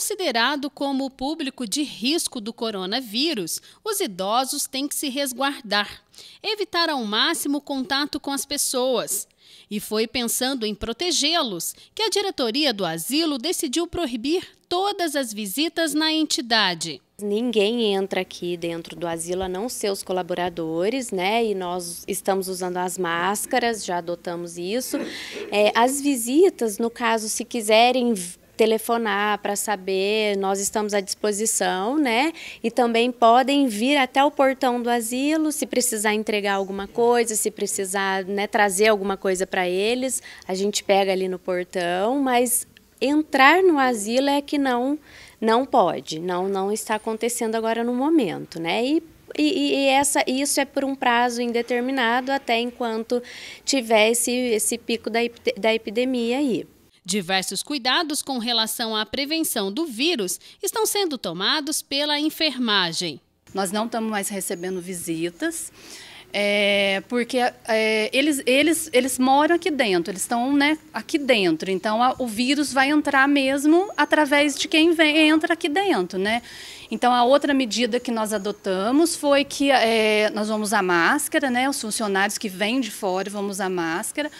considerado como o público de risco do coronavírus, os idosos têm que se resguardar, evitar ao máximo contato com as pessoas. E foi pensando em protegê-los que a diretoria do asilo decidiu proibir todas as visitas na entidade. Ninguém entra aqui dentro do asilo a não ser os colaboradores, né? E nós estamos usando as máscaras, já adotamos isso. É, as visitas, no caso, se quiserem telefonar para saber, nós estamos à disposição, né? E também podem vir até o portão do asilo, se precisar entregar alguma coisa, se precisar né, trazer alguma coisa para eles, a gente pega ali no portão, mas entrar no asilo é que não não pode, não não está acontecendo agora no momento, né? E e, e, essa, isso é por um prazo indeterminado até enquanto tiver esse, esse pico da, da epidemia aí. Diversos cuidados com relação à prevenção do vírus estão sendo tomados pela enfermagem. Nós não estamos mais recebendo visitas. É, porque é, eles, eles, eles moram aqui dentro, eles estão né, aqui dentro. Então a, o vírus vai entrar mesmo através de quem vem, entra aqui dentro, né? Então a outra medida que nós adotamos foi que é, nós vamos usar máscara, né? Os funcionários que vêm de fora vão usar máscara.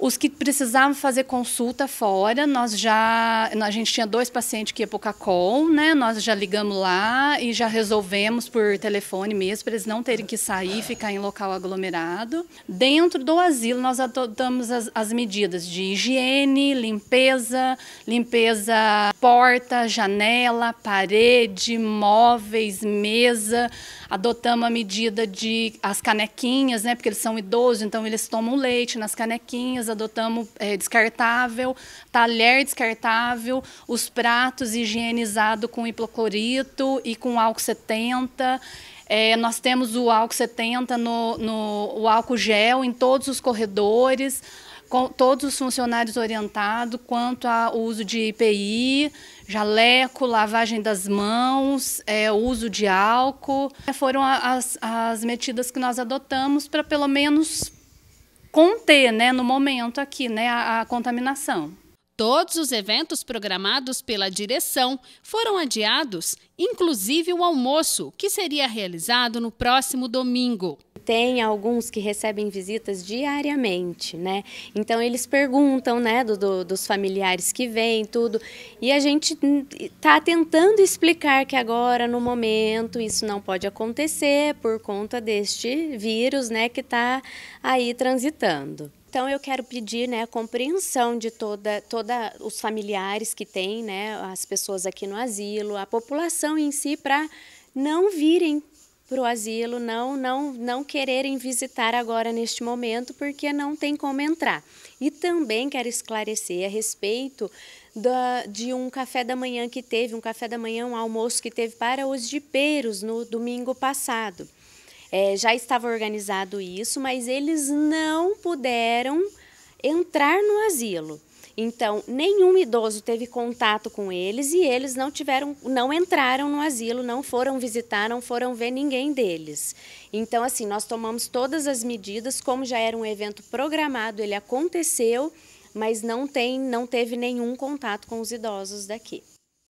Os que precisavam fazer consulta fora, nós já. A gente tinha dois pacientes que ia para o né? Nós já ligamos lá e já resolvemos por telefone mesmo, para eles não terem que sair e ficar em local aglomerado. Dentro do asilo, nós adotamos as, as medidas de higiene, limpeza, limpeza porta, janela, parede, móveis, mesa. Adotamos a medida de as canequinhas, né? Porque eles são idosos, então eles tomam leite nas canequinhas adotamos é, descartável, talher descartável, os pratos higienizados com hipoclorito e com álcool 70. É, nós temos o álcool 70, no, no, o álcool gel em todos os corredores, com todos os funcionários orientados quanto ao uso de IPI, jaleco, lavagem das mãos, é, uso de álcool. Foram as, as medidas que nós adotamos para pelo menos conter, né, no momento aqui, né, a, a contaminação. Todos os eventos programados pela direção foram adiados, inclusive o almoço, que seria realizado no próximo domingo tem alguns que recebem visitas diariamente, né? Então eles perguntam, né, do, do, dos familiares que vêm, tudo. E a gente tá tentando explicar que agora, no momento, isso não pode acontecer por conta deste vírus, né, que está aí transitando. Então eu quero pedir né, a compreensão de toda, toda os familiares que têm, né, as pessoas aqui no asilo, a população em si, para não virem para o asilo, não, não, não quererem visitar agora neste momento, porque não tem como entrar. E também quero esclarecer a respeito da, de um café da manhã que teve, um café da manhã, um almoço que teve para os jipeiros no domingo passado. É, já estava organizado isso, mas eles não puderam entrar no asilo. Então, nenhum idoso teve contato com eles e eles não tiveram, não entraram no asilo, não foram visitar, não foram ver ninguém deles. Então, assim, nós tomamos todas as medidas, como já era um evento programado, ele aconteceu, mas não tem, não teve nenhum contato com os idosos daqui.